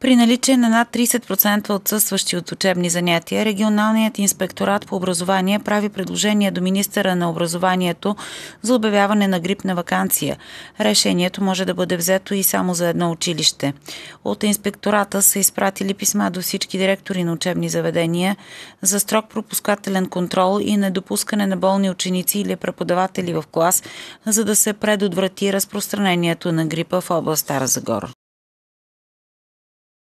При наличие на над 30% отсъстващи от учебни занятия, регионалният инспекторат по образование прави предложение до министъра на образованието за обявяване на грипна вакансия. Решението може да бъде взето и само за едно училище. От инспектората са изпратили писма до всички директори на учебни заведения за строг пропускателен контрол и недопускане на болни ученици или преподаватели в клас, за да се предотврати разпространението на грипа в област Стара Загора.